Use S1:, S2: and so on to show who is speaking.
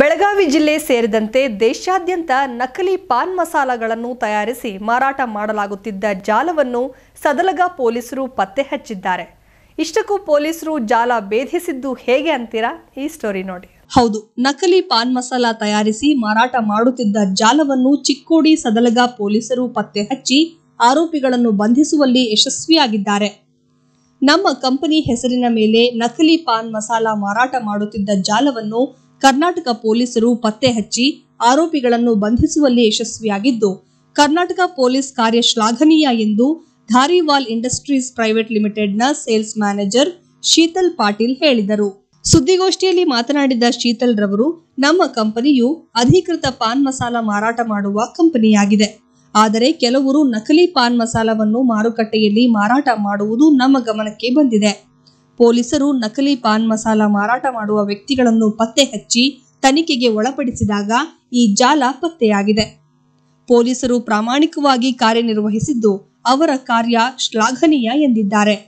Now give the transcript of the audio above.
S1: ಬೆಳಗಾವಿ ಜಿಲ್ಲೆ ಸೇರಿದಂತೆ ದೇಶಾದ್ಯಂತ ನಕಲಿ ಪಾನ್ ಮಸಾಲಗಳನ್ನು ತಯಾರಿಸಿ ಮಾರಾಟ ಮಾಡಲಾಗುತ್ತಿದ್ದ ಜಾಲವನ್ನು ಸದಲಗ ಪೊಲೀಸರು ಪತ್ತೆ ಹಚ್ಚಿದ್ದಾರೆ ಇಷ್ಟಕ್ಕೂ ಪೊಲೀಸರು ಜಾಲ ಭೇದಿಸಿದ್ದು ಹೇಗೆ ಅಂತೀರಾ ಈ ಸ್ಟೋರಿ ನೋಡಿ ಹೌದು ನಕಲಿ ಪಾನ್ ಮಸಾಲ ತಯಾರಿಸಿ ಮಾರಾಟ ಮಾಡುತ್ತಿದ್ದ ಜಾಲವನ್ನು ಚಿಕ್ಕೋಡಿ ಸದಲಗ ಪೊಲೀಸರು ಪತ್ತೆ ಹಚ್ಚಿ ಆರೋಪಿಗಳನ್ನು ಬಂಧಿಸುವಲ್ಲಿ ಯಶಸ್ವಿಯಾಗಿದ್ದಾರೆ ನಮ್ಮ ಕಂಪನಿ ಹೆಸರಿನ ಮೇಲೆ ನಕಲಿ ಪಾನ್ ಮಸಾಲ ಮಾರಾಟ ಮಾಡುತ್ತಿದ್ದ ಜಾಲವನ್ನು ಕರ್ನಾಟಕ ಪೊಲೀಸರು ಪತ್ತೆ ಹಚ್ಚಿ ಆರೋಪಿಗಳನ್ನು ಬಂಧಿಸುವಲ್ಲಿ ಯಶಸ್ವಿಯಾಗಿದ್ದು ಕರ್ನಾಟಕ ಪೊಲೀಸ್ ಕಾರ್ಯ ಶ್ಲಾಘನೀಯ ಎಂದು ಧಾರಿವಾಲ್ ಇಂಡಸ್ಟ್ರೀಸ್ ಪ್ರೈವೇಟ್ ಲಿಮಿಟೆಡ್ನ ಸೇಲ್ಸ್ ಮ್ಯಾನೇಜರ್ ಶೀತಲ್ ಪಾಟೀಲ್ ಹೇಳಿದರು ಸುದ್ದಿಗೋಷ್ಠಿಯಲ್ಲಿ ಮಾತನಾಡಿದ ಶೀತಲ್ ರವರು ನಮ್ಮ ಕಂಪನಿಯು ಅಧಿಕೃತ ಪಾನ್ ಮಸಾಲ ಮಾರಾಟ ಮಾಡುವ ಕಂಪನಿಯಾಗಿದೆ ಆದರೆ ಕೆಲವರು ನಕಲಿ ಪಾನ್ ಮಸಾಲವನ್ನು ಮಾರುಕಟ್ಟೆಯಲ್ಲಿ ಮಾರಾಟ ಮಾಡುವುದು ನಮ್ಮ ಗಮನಕ್ಕೆ ಬಂದಿದೆ ಪೊಲೀಸರು ನಕಲಿ ಪಾನ್ ಮಸಾಲ ಮಾರಾಟ ಮಾಡುವ ವ್ಯಕ್ತಿಗಳನ್ನು ಪತ್ತೆ ಹಚ್ಚಿ ತನಿಖೆಗೆ ಒಳಪಡಿಸಿದಾಗ ಈ ಜಾಲ ಪತ್ತೆಯಾಗಿದೆ ಪೊಲೀಸರು ಪ್ರಾಮಾಣಿಕವಾಗಿ ಕಾರ್ಯನಿರ್ವಹಿಸಿದ್ದು ಅವರ ಕಾರ್ಯ ಶ್ಲಾಘನೀಯ ಎಂದಿದ್ದಾರೆ